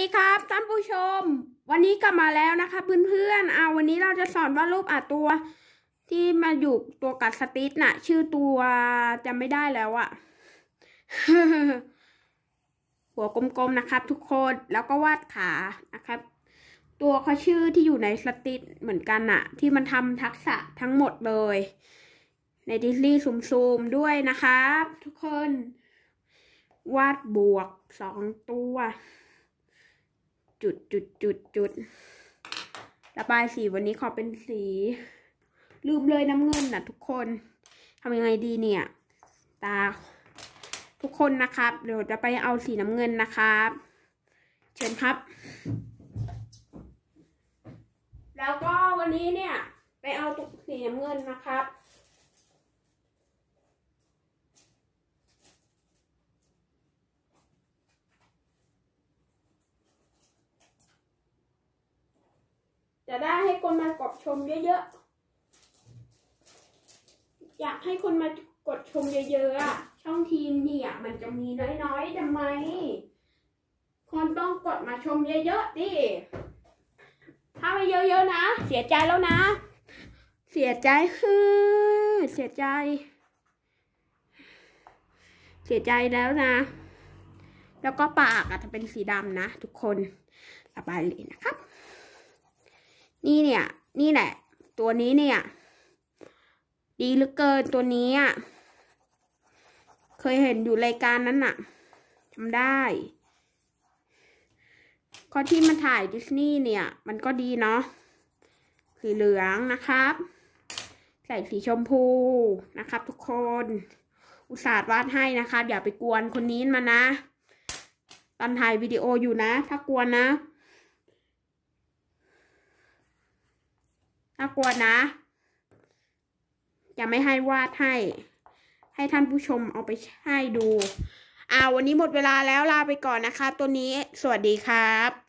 ดีครับท่านผู้ชม วันนี้กลับมาแล้วนะคะเพื่อนๆ เอา วันนี้เราจะสอนว่ารูปอ่ะตัว ที่มาอยู่ตัวกัดสติสน่ะ ชื่อตัวจำไม่ได้แล้วอะหัวกลมๆนะครับทุกคนแล้วก็วาดขานะครับ ตัวเขาชื่อที่อยู่ในสติสเหมือนกันน่ะ ที่มันทำทักษะทั้งหมดเลย ในดิสลี่ซูมๆด้วยนะครับ ทุกคนวาดบวกสองตัวจุดจุดจุดจุดระบายสีวันนี้ขอเป็นสีลืมเลยน้ำเงินนะทุกคนทำยังไงดีเนี่ย ตาทุกคนนะครับ เดี๋ยวจะไปเอาสีน้ำเงินนะครับ เชิญครับ แล้วก็วันนี้เนี่ยไปเอาตุกสีน้ำเงินนะครับจะได้ให้คนมากดชมเยอะๆ อยากให้คนมากดชมเยอะๆช่องทีมเนี่ย มันจะมีน้อยๆทำไมคนต้องกดมาชมเยอะๆดิถ้าไม่เยอะๆนะเสียใจแล้วนะ เสียใจคือ เสียใจ เสียใจแล้วนะ แล้วก็ปากอาจจะเป็นสีดำนะ ทุกคนสบายเลยนะครับนี่เนี่ยนี่แหละ ตัวนี้เนี่ย ดีเหลือเกินตัวนี้อ่ะเคยเห็นอยู่รายการนั้นน่ะทำได้ ข้อที่มาถ่ายดิสนีย์เนี่ย มันก็ดีเนาะสีเหลืองนะครับ ใส่สีชมพูนะครับทุกคน อุตส่าห์วาดให้นะครับ อย่าไปกวนคนนี้มานะ ตอนถ่ายวิดีโออยู่นะ ถ้ากวนนะ้ากลัวนะจะไม่ให้วาดให้ให้ท่านผู้ชมเอาไปใช้ดู อ่าวันนี้หมดเวลาแล้วลาไปก่อนนะคะ ตัวนี้สวัสดีครับ